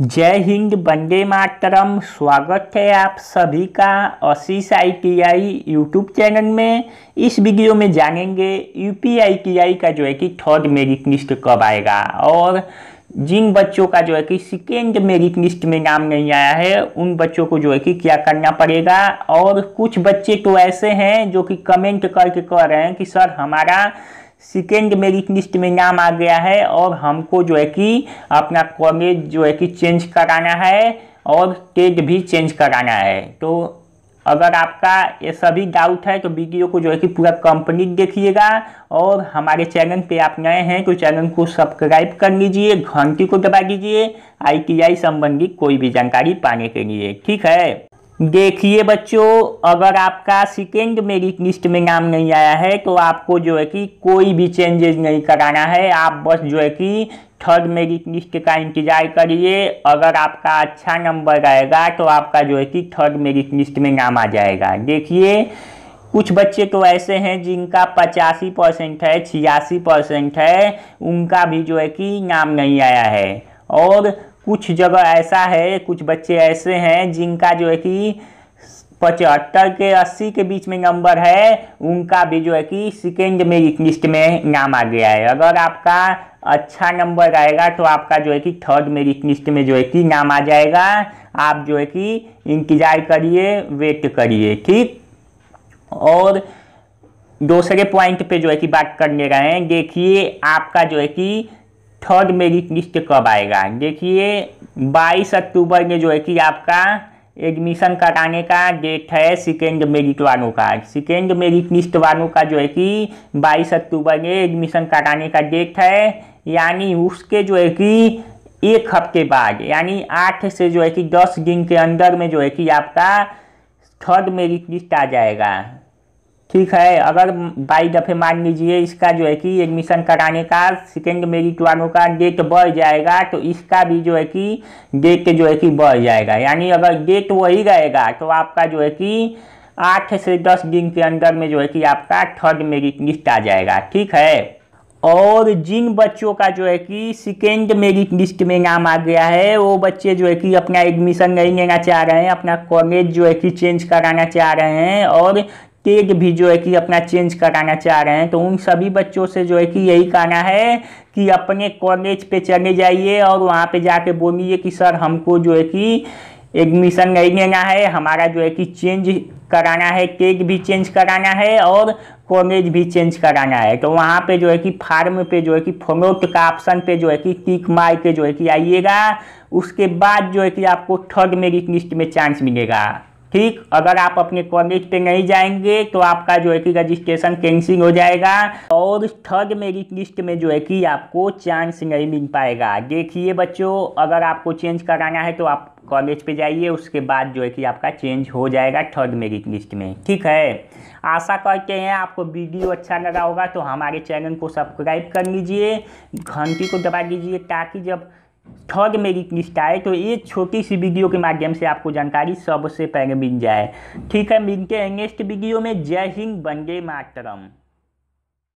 जय हिंद वंदे मातरम स्वागत है आप सभी का Ashish I T I YouTube channel में इस वीडियो में जानेंगे U P I T I का जो है कि थर्ड मेरिट लिस्ट कब आएगा और जिन बच्चों का जो है कि सेकेंड मेरिट लिस्ट में नाम नहीं आया है उन बच्चों को जो है कि क्या करना पड़ेगा और कुछ बच्चे तो ऐसे हैं जो कि कमेंट करके कह रहे हैं कि सर हमारा सेकेंड मेरिट लिस्ट में नाम आ गया है और हमको जो है कि अपना कॉलेज जो है कि चेंज कराना है और टेट भी चेंज कराना है तो अगर आपका ये सभी डाउट है तो वीडियो को जो है कि पूरा कंप्लीट देखिएगा और हमारे चैनल पे आप नए हैं तो चैनल को सब्सक्राइब कर लीजिए घंटी को दबा दीजिए आईटीआई संबंधी कोई भी जानकारी पाने के लिए ठीक है देखिए बच्चों अगर आपका सेकेंड मेरिट लिस्ट में नाम नहीं आया है तो आपको जो है कि कोई भी चेंजेज नहीं कराना है आप बस जो है कि थर्ड मेरिट लिस्ट का इंतजार करिए अगर आपका अच्छा नंबर आएगा तो आपका जो है कि थर्ड मेरिट लिस्ट में नाम आ जाएगा देखिए कुछ बच्चे तो ऐसे हैं जिनका पचासी परसेंट है छियासी परसेंट है उनका भी जो है कि नाम नहीं आया है और कुछ जगह ऐसा है कुछ बच्चे ऐसे हैं जिनका जो है कि पचहत्तर के अस्सी के बीच में नंबर है उनका भी जो है कि सेकेंड मेरिट लिस्ट में नाम आ गया है अगर आपका अच्छा नंबर आएगा तो आपका जो है कि थर्ड मेरिट लिस्ट में जो है कि नाम आ जाएगा आप जो है कि इंतजार करिए वेट करिए ठीक और दूसरे पॉइंट पे जो है कि बात करने रहे हैं देखिए आपका जो है कि थर्ड मेरिट लिस्ट कब आएगा देखिए 22 अक्टूबर में जो है कि आपका एडमिशन कराने का डेट है सेकेंड मेरिट वालों का सेकेंड मेरिट लिस्ट वालों का जो है कि 22 अक्टूबर में एडमिशन कराने का डेट है यानी उसके जो है कि एक हफ्ते बाद यानी आठ से जो है कि दस दिन के अंदर में जो है कि आपका थर्ड मेरिट लिस्ट आ जाएगा ठीक है अगर बाई दफ़े मान लीजिए इसका जो है कि एडमिशन कराने का सेकेंड मेरिट वालों का डेट बढ़ जाएगा तो इसका भी जो है कि डेट जो है कि बढ़ जाएगा यानी अगर डेट वही रहेगा तो आपका जो है कि आठ से दस दिन के अंदर में जो है कि आपका थर्ड मेरिट लिस्ट आ जाएगा ठीक है और जिन बच्चों का जो है कि सेकेंड मेरिट लिस्ट में नाम आ गया है वो बच्चे जो है कि अपना एडमिशन नहीं लेना चाह रहे हैं अपना कॉलेज जो है कि चेंज कराना चाह रहे हैं और केक भी जो है कि अपना चेंज कराना चाह रहे हैं तो उन सभी बच्चों से जो है कि यही कहना है कि अपने कॉलेज पे चले जाइए और वहाँ पे जाके बोलिए कि सर हमको जो है कि एडमिशन नहीं लेना है हमारा जो है कि चेंज कराना है केक भी चेंज कराना है और कॉलेज भी चेंज कराना है तो वहाँ पे जो है कि फार्म पे जो है कि फ्लोट का ऑप्शन पे जो है कि टिक मार के जो है कि आइएगा उसके बाद जो है कि आपको थर्ड मेरिट लिस्ट में चांस मिलेगा ठीक अगर आप अपने कॉलेज पे नहीं जाएंगे तो आपका जो है कि रजिस्ट्रेशन कैंसिल हो जाएगा और थर्ड मेरिट लिस्ट में जो है कि आपको चांस नहीं मिल पाएगा देखिए बच्चों अगर आपको चेंज कराना है तो आप कॉलेज पे जाइए उसके बाद जो है कि आपका चेंज हो जाएगा थर्ड मेरिट लिस्ट में ठीक है आशा करते हैं आपको वीडियो अच्छा लगा होगा तो हमारे चैनल को सब्सक्राइब कर लीजिए घंटी को दबा दीजिए ताकि जब ठग मेरी लिस्ट आए तो ये छोटी सी वीडियो के माध्यम से आपको जानकारी सबसे पहले मिल जाए ठीक है मिलते हैं नेक्स्ट वीडियो में जय हिंद बंदे मातरम